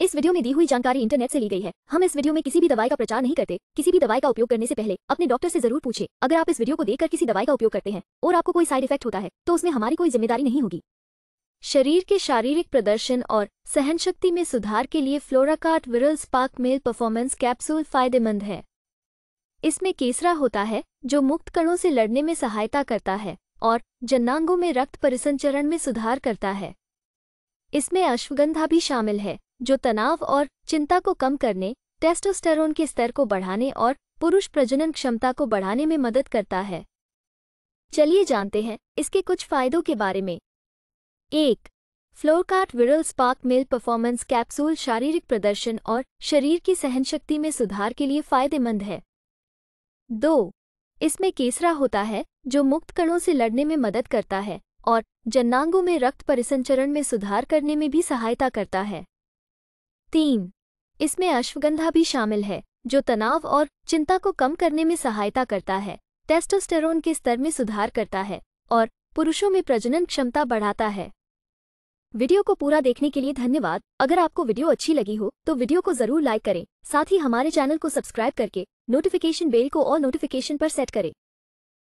इस वीडियो में दी हुई जानकारी इंटरनेट से ली गई है हम इस वीडियो में किसी भी दवाई का प्रचार नहीं करते किसी भी दवाई का उपयोग करने से पहले अपने डॉक्टर से जरूर पूछे अगर आप इस वीडियो को देखकर किसी दवाई का उपयोग करते हैं और आपको कोई साइड इफेक्ट होता है तो उसमें हमारी कोई जिम्मेदारी नहीं होगी शरीर के शारीरिक प्रदर्शन और सहन शक्ति में सुधार के लिए फ्लोराकार्ट विरल स्पार्क मेल परफॉर्मेंस कैप्सूल फायदेमंद है इसमें केसरा होता है जो मुक्त कणों से लड़ने में सहायता करता है और जन्नांगों में रक्त परिसंचरण में सुधार करता है इसमें अश्वगंधा भी शामिल है जो तनाव और चिंता को कम करने टेस्टोस्टेरोन के स्तर को बढ़ाने और पुरुष प्रजनन क्षमता को बढ़ाने में मदद करता है चलिए जानते हैं इसके कुछ फायदों के बारे में एक फ्लोरकार्ट विरल स्पार्क मिल परफॉर्मेंस कैप्सूल शारीरिक प्रदर्शन और शरीर की सहनशक्ति में सुधार के लिए फायदेमंद है दो इसमें केसरा होता है जो मुक्त कणों से लड़ने में मदद करता है और जन्नांगों में रक्त परिसंचरण में सुधार करने में भी सहायता करता है तीन इसमें अश्वगंधा भी शामिल है जो तनाव और चिंता को कम करने में सहायता करता है टेस्टोस्टेरोन के स्तर में सुधार करता है और पुरुषों में प्रजनन क्षमता बढ़ाता है वीडियो को पूरा देखने के लिए धन्यवाद अगर आपको वीडियो अच्छी लगी हो तो वीडियो को जरूर लाइक करें साथ ही हमारे चैनल को सब्सक्राइब करके नोटिफिकेशन बेल को और नोटिफिकेशन पर सेट करें